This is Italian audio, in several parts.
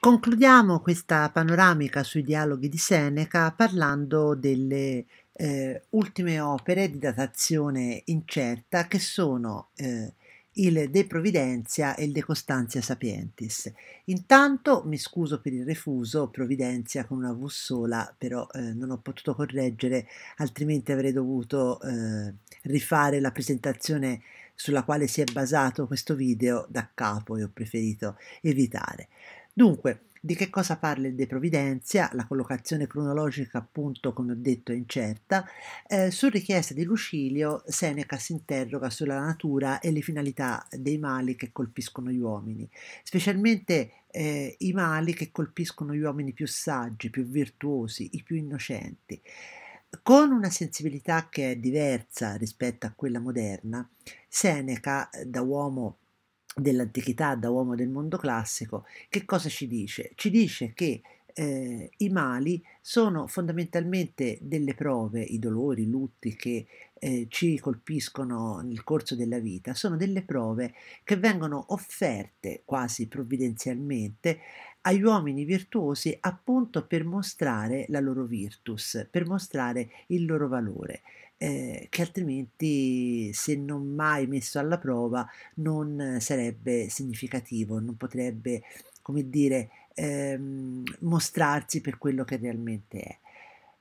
Concludiamo questa panoramica sui dialoghi di Seneca parlando delle eh, ultime opere di datazione incerta che sono eh, il De Providentia e il De Costantia Sapientis. Intanto mi scuso per il refuso, Providentia con una V sola, però eh, non ho potuto correggere, altrimenti avrei dovuto eh, rifare la presentazione sulla quale si è basato questo video da capo e ho preferito evitare. Dunque, di che cosa parla il De Providenza, la collocazione cronologica appunto come ho detto è incerta, eh, su richiesta di Lucilio Seneca si interroga sulla natura e le finalità dei mali che colpiscono gli uomini, specialmente eh, i mali che colpiscono gli uomini più saggi, più virtuosi, i più innocenti. Con una sensibilità che è diversa rispetto a quella moderna, Seneca, da uomo dell'antichità da uomo del mondo classico, che cosa ci dice? Ci dice che eh, i mali sono fondamentalmente delle prove, i dolori, i lutti che eh, ci colpiscono nel corso della vita, sono delle prove che vengono offerte quasi provvidenzialmente agli uomini virtuosi appunto per mostrare la loro virtus, per mostrare il loro valore. Eh, che altrimenti se non mai messo alla prova non sarebbe significativo, non potrebbe, come dire, ehm, mostrarsi per quello che realmente è.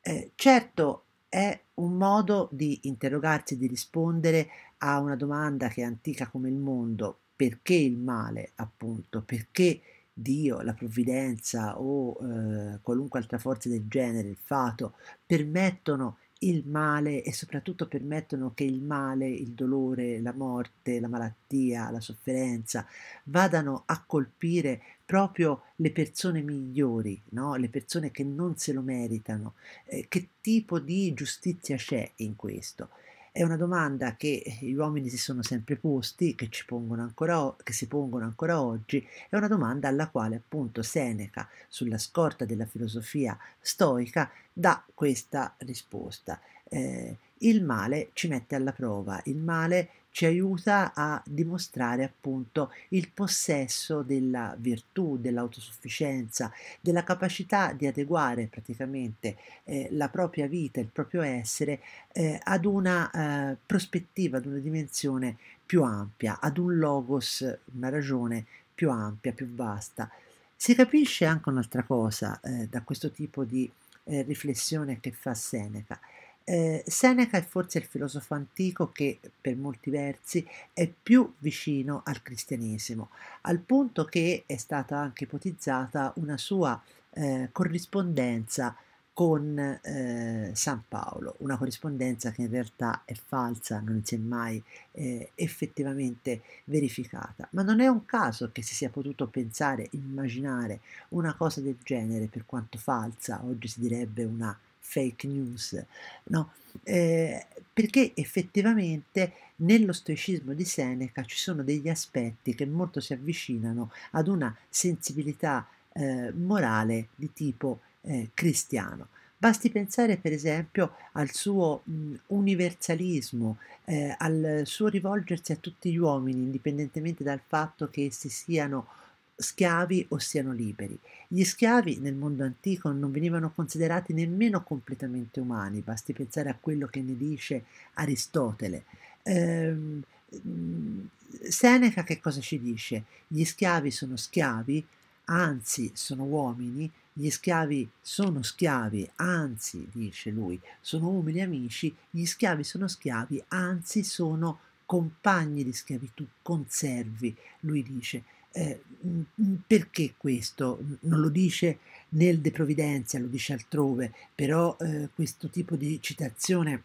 Eh, certo, è un modo di interrogarsi, di rispondere a una domanda che è antica come il mondo, perché il male, appunto, perché Dio, la provvidenza o eh, qualunque altra forza del genere, il fato, permettono il male e soprattutto permettono che il male, il dolore, la morte, la malattia, la sofferenza vadano a colpire proprio le persone migliori, no? le persone che non se lo meritano. Eh, che tipo di giustizia c'è in questo? È una domanda che gli uomini si sono sempre posti, che, ci pongono ancora, che si pongono ancora oggi, è una domanda alla quale appunto Seneca, sulla scorta della filosofia stoica, dà questa risposta. Eh, il male ci mette alla prova, il male ci aiuta a dimostrare appunto il possesso della virtù, dell'autosufficienza, della capacità di adeguare praticamente eh, la propria vita, il proprio essere eh, ad una eh, prospettiva, ad una dimensione più ampia, ad un logos, una ragione più ampia, più vasta. Si capisce anche un'altra cosa eh, da questo tipo di eh, riflessione che fa Seneca eh, Seneca è forse il filosofo antico che, per molti versi, è più vicino al cristianesimo, al punto che è stata anche ipotizzata una sua eh, corrispondenza con eh, San Paolo, una corrispondenza che in realtà è falsa, non si è mai eh, effettivamente verificata. Ma non è un caso che si sia potuto pensare, immaginare una cosa del genere, per quanto falsa, oggi si direbbe una fake news, no? eh, perché effettivamente nello stoicismo di Seneca ci sono degli aspetti che molto si avvicinano ad una sensibilità eh, morale di tipo eh, cristiano. Basti pensare per esempio al suo mh, universalismo, eh, al suo rivolgersi a tutti gli uomini, indipendentemente dal fatto che essi siano schiavi o siano liberi. Gli schiavi nel mondo antico non venivano considerati nemmeno completamente umani, basti pensare a quello che ne dice Aristotele. Ehm, mhmm, Seneca che cosa ci dice? Gli schiavi sono schiavi, anzi sono uomini, gli schiavi sono schiavi, anzi, dice lui, sono umili amici, gli schiavi sono schiavi, anzi sono compagni di schiavitù, conservi, lui dice. Eh, mm, mm, perché questo? Mm, non lo dice nel De Providenza, lo dice altrove, però eh, questo tipo di citazione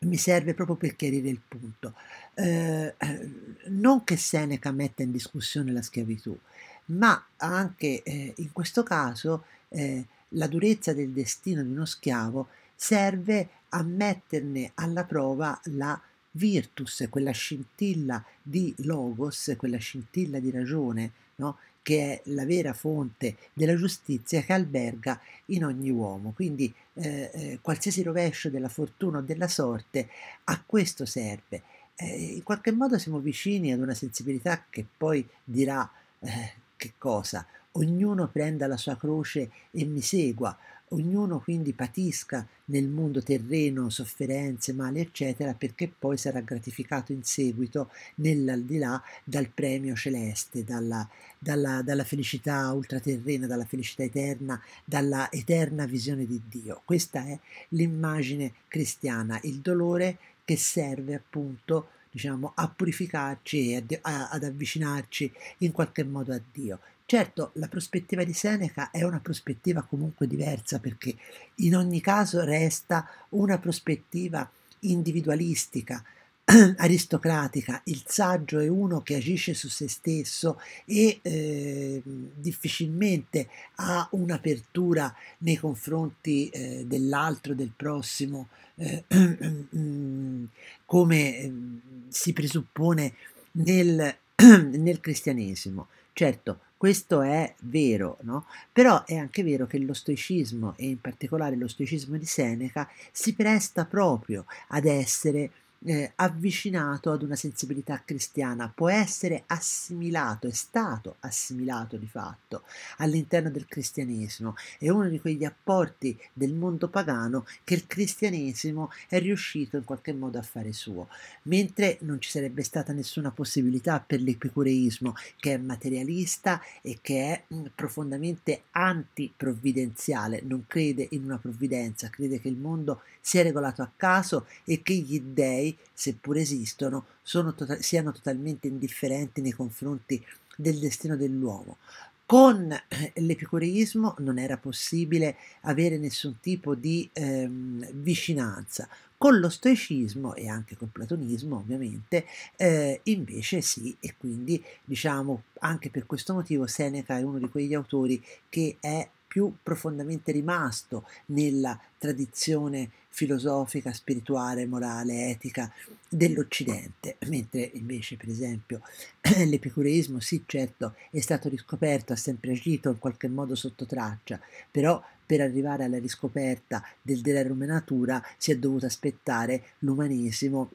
mi serve proprio per chiarire il punto. Eh, eh, non che Seneca metta in discussione la schiavitù, ma anche eh, in questo caso eh, la durezza del destino di uno schiavo serve a metterne alla prova la virtus, quella scintilla di logos, quella scintilla di ragione, no? che è la vera fonte della giustizia che alberga in ogni uomo. Quindi eh, eh, qualsiasi rovescio della fortuna o della sorte a questo serve. Eh, in qualche modo siamo vicini ad una sensibilità che poi dirà eh, che cosa, ognuno prenda la sua croce e mi segua, Ognuno quindi patisca nel mondo terreno sofferenze, mali, eccetera, perché poi sarà gratificato in seguito nell'aldilà dal premio celeste, dalla, dalla, dalla felicità ultraterrena, dalla felicità eterna, dalla eterna visione di Dio. Questa è l'immagine cristiana, il dolore che serve appunto diciamo, a purificarci e ad avvicinarci in qualche modo a Dio. Certo, la prospettiva di Seneca è una prospettiva comunque diversa perché in ogni caso resta una prospettiva individualistica, aristocratica, il saggio è uno che agisce su se stesso e eh, difficilmente ha un'apertura nei confronti eh, dell'altro, del prossimo, eh, mm, come ehm, si presuppone nel, nel cristianesimo. Certo, questo è vero, no? però è anche vero che lo stoicismo e in particolare lo stoicismo di Seneca si presta proprio ad essere eh, avvicinato ad una sensibilità cristiana, può essere assimilato, è stato assimilato di fatto all'interno del cristianesimo, è uno di quegli apporti del mondo pagano che il cristianesimo è riuscito in qualche modo a fare suo, mentre non ci sarebbe stata nessuna possibilità per l'epicureismo che è materialista e che è mh, mm, profondamente antiprovvidenziale, non crede in una provvidenza, crede che il mondo sia regolato a caso e che gli dèi dei, seppur esistono, to- tota-, siano totalmente indifferenti nei confronti del destino dell'uomo. Con eh, l'epicureismo non era possibile avere nessun tipo di ehm, vicinanza, con lo stoicismo e anche col platonismo ovviamente eh, invece sì e quindi diciamo anche per questo motivo Seneca è uno di quegli autori che è più profondamente rimasto nella tradizione filosofica, spirituale, morale, etica dell'Occidente, mentre invece per esempio l'epicureismo sì certo è stato riscoperto, ha sempre agito in qualche modo sotto traccia, però per arrivare alla riscoperta del, della Romenatura si è dovuto aspettare l'umanesimo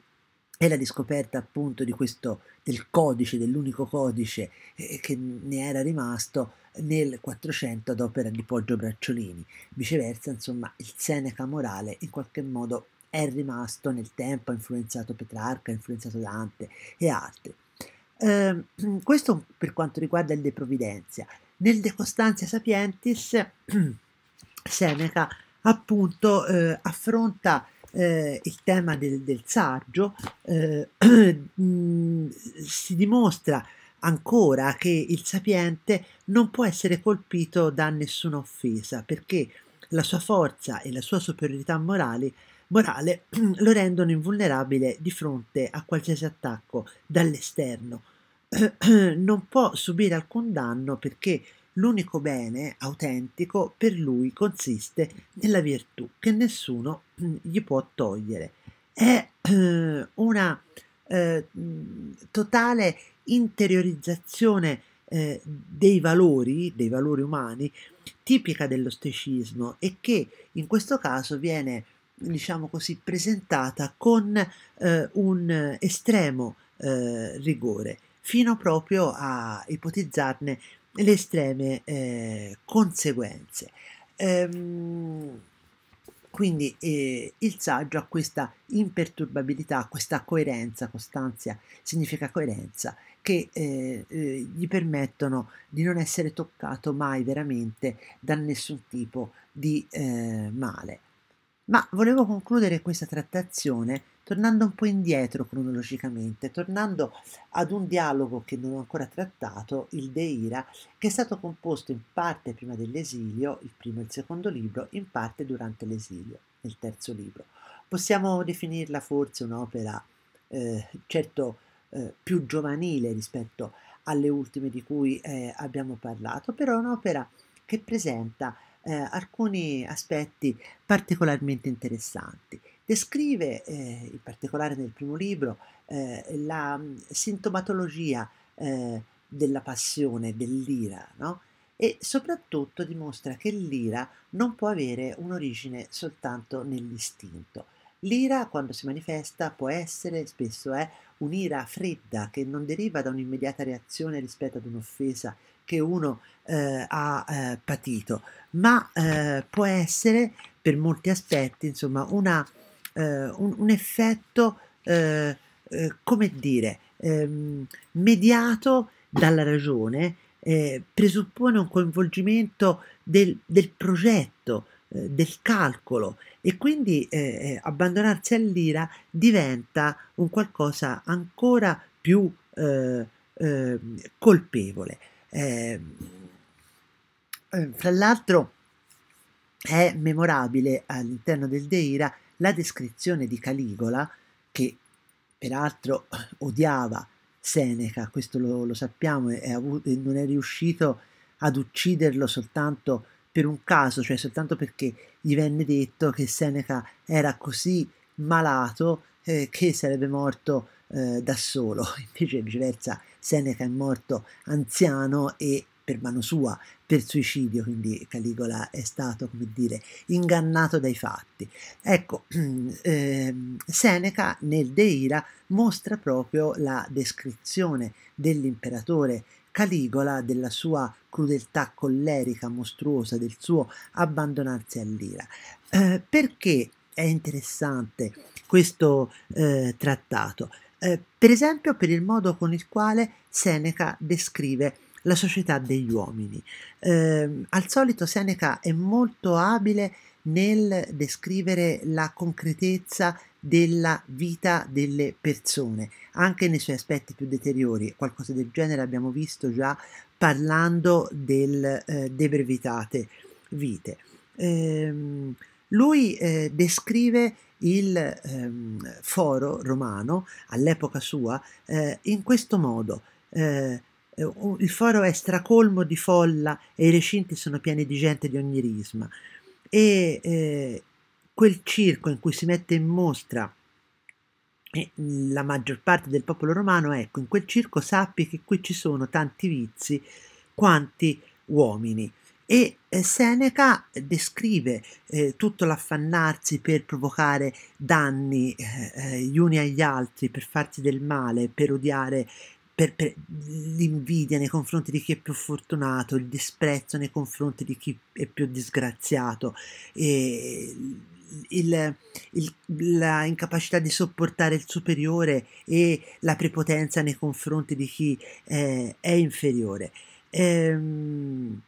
e la riscoperta appunto di questo, del codice, dell'unico codice eh, che ne era rimasto nel 400 ad opera di Poggio Bracciolini. Viceversa, insomma, il Seneca morale in qualche modo è rimasto nel tempo, ha influenzato Petrarca, ha influenzato Dante e altri. Eh, questo per quanto riguarda il De Providenza. Nel De Costanzia Sapientis Seneca appunto eh, affronta eh, il tema del, del saggio, eh, mm, si dimostra ancora che il sapiente non può essere colpito da nessuna offesa perché la sua forza e la sua superiorità morale, morale lo rendono invulnerabile di fronte a qualsiasi attacco dall'esterno. non può subire alcun danno perché L'unico bene autentico per lui consiste nella virtù che nessuno mm, gli può togliere. È eh, una eh, mm, totale interiorizzazione eh, dei valori, dei valori umani, tipica dello dell'ostecismo e che in questo caso viene, diciamo così, presentata con eh, un estremo eh, rigore, fino proprio a ipotizzarne le estreme eh, conseguenze. Ehm, quindi eh, il saggio ha questa imperturbabilità, questa coerenza, costanza significa coerenza, che eh, eh, gli permettono di non essere toccato mai veramente da nessun tipo di eh, male. Ma volevo concludere questa trattazione tornando un po' indietro cronologicamente, tornando ad un dialogo che non ho ancora trattato, il De Ira, che è stato composto in parte prima dell'esilio, il primo e il secondo libro, in parte durante l'esilio, il terzo libro. Possiamo definirla forse un'opera eh, certo eh, più giovanile rispetto alle ultime di cui eh, abbiamo parlato, però un'opera che presenta eh, alcuni aspetti particolarmente interessanti. Descrive, eh, in particolare nel primo libro, eh, la mm, sintomatologia eh, della passione, dell'ira, no? e soprattutto dimostra che l'ira non può avere un'origine soltanto nell'istinto. L'ira, quando si manifesta, può essere, spesso è, un'ira fredda che non deriva da un'immediata reazione rispetto ad un'offesa che uno eh, ha eh, patito, ma eh, può essere, per molti aspetti, insomma, una eh, un, un, effetto, eh, eh, come dire, ehm, mediato dalla ragione, eh, presuppone un coinvolgimento del, del progetto, eh, del calcolo e quindi eh, abbandonarsi all'ira diventa un qualcosa ancora più eh, ehm, ehm, eh, colpevole. fra l'altro è memorabile all'interno del Deira la descrizione di Caligola, che peraltro odiava Seneca, questo lo, lo sappiamo, è non è riuscito ad ucciderlo soltanto per un caso, cioè soltanto perché gli venne detto che Seneca era così malato eh, che sarebbe morto eh, da solo, invece viceversa Seneca è morto anziano e per mano sua, per suicidio, quindi Caligola è stato, come dire, ingannato dai fatti. Ecco, ehm, Seneca nel Deira mostra proprio la descrizione dell'imperatore Caligola, della sua crudeltà collerica, mostruosa, del suo abbandonarsi all'ira. Eh, perché è interessante questo eh, trattato? Eh, per esempio per il modo con il quale Seneca descrive la società degli uomini. Eh, al solito Seneca è molto abile nel descrivere la concretezza della vita delle persone, anche nei suoi aspetti più deteriori. Qualcosa del genere abbiamo visto già parlando del eh, De Brevitate Vite. Eh, lui eh, descrive il ehm, foro romano all'epoca sua eh, in questo modo. Eh, il foro è stracolmo di folla e i recinti sono pieni di gente di ogni risma. E eh, quel circo in cui si mette in mostra la maggior parte del popolo romano, ecco, in quel circo sappi che qui ci sono tanti vizi quanti uomini. E eh, Seneca descrive eh, tutto l'affannarsi per provocare danni eh, gli uni agli altri, per farsi del male, per odiare per, per l'invidia nei confronti di chi è più fortunato, il disprezzo nei confronti di chi è più disgraziato, il, il, la incapacità di sopportare il superiore e la prepotenza nei confronti di chi eh, è inferiore. Ehm,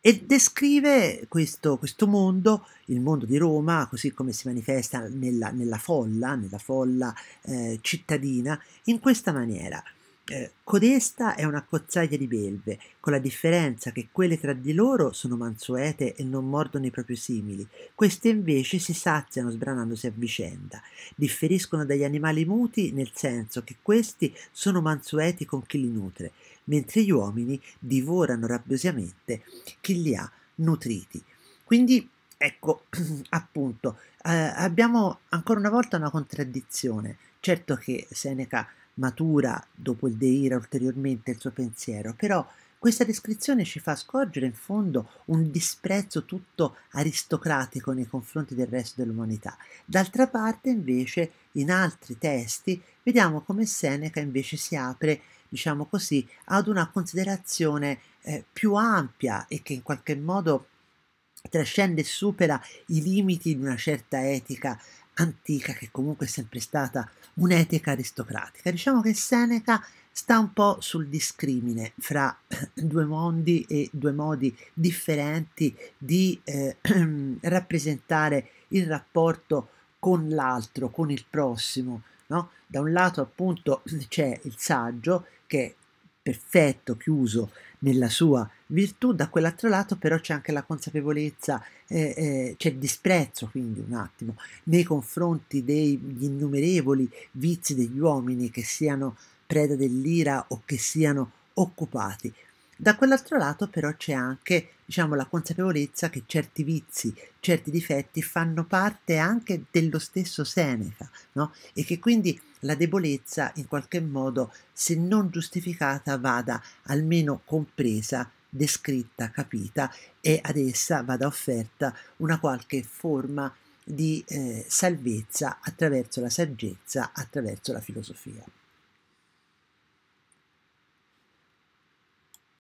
e descrive questo, questo, mondo, il mondo di Roma, così come si manifesta nella, nella folla, nella folla eh, cittadina, in questa maniera. Eh, codesta è una cozzaglia di belve, con la differenza che quelle tra di loro sono mansuete e non mordono i propri simili, queste invece si saziano sbranandosi a vicenda. Differiscono dagli animali muti nel senso che questi sono mansueti con chi li nutre, mentre gli uomini divorano rabbiosamente chi li ha nutriti. Quindi, ecco, appunto, eh, abbiamo ancora una volta una contraddizione. Certo che Seneca matura dopo il deire ulteriormente il suo pensiero, però questa descrizione ci fa scorgere in fondo un disprezzo tutto aristocratico nei confronti del resto dell'umanità. D'altra parte, invece, in altri testi vediamo come Seneca invece si apre, diciamo così, ad una considerazione eh, più ampia e che in qualche modo trascende e supera i limiti di una certa etica antica che comunque è sempre stata un'etica aristocratica. Diciamo che Seneca sta un po' sul discrimine fra eh, due mondi e due modi differenti di eh, rappresentare il rapporto con l'altro, con il prossimo. No? Da un lato appunto c'è il saggio che è perfetto, chiuso nella sua virtù, da quell'altro lato però c'è anche la consapevolezza, eh, eh, c'è il disprezzo quindi un attimo nei confronti degli innumerevoli vizi degli uomini che siano preda dell'ira o che siano occupati da quell'altro lato però c'è anche diciamo, la consapevolezza che certi vizi, certi difetti fanno parte anche dello stesso Seneca no? e che quindi la debolezza in qualche modo, se non giustificata, vada almeno compresa, descritta, capita e ad essa vada offerta una qualche forma di eh, salvezza attraverso la saggezza, attraverso la filosofia.